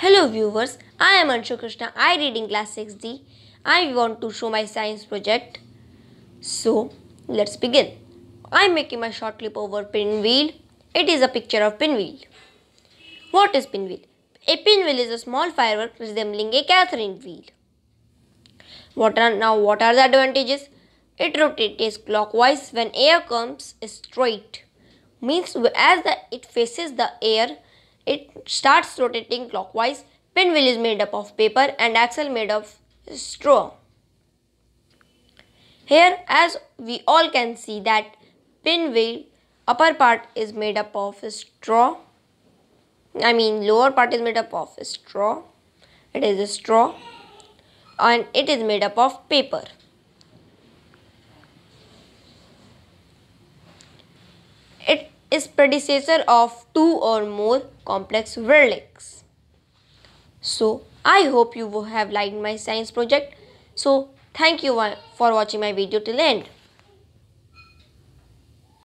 Hello viewers, I am Anshu Krishna. I read in class 6D. I want to show my science project. So, let's begin. I am making my short clip over pinwheel. It is a picture of pinwheel. What is pinwheel? A pinwheel is a small firework resembling a Catherine wheel. What are, now what are the advantages? It rotates clockwise when air comes straight. Means as the, it faces the air, it starts rotating clockwise. Pinwheel is made up of paper and axle made of straw. Here as we all can see that pinwheel upper part is made up of straw. I mean lower part is made up of straw. It is a straw and it is made up of paper. is predecessor of two or more complex vertex. So I hope you have liked my science project. So thank you for watching my video till end.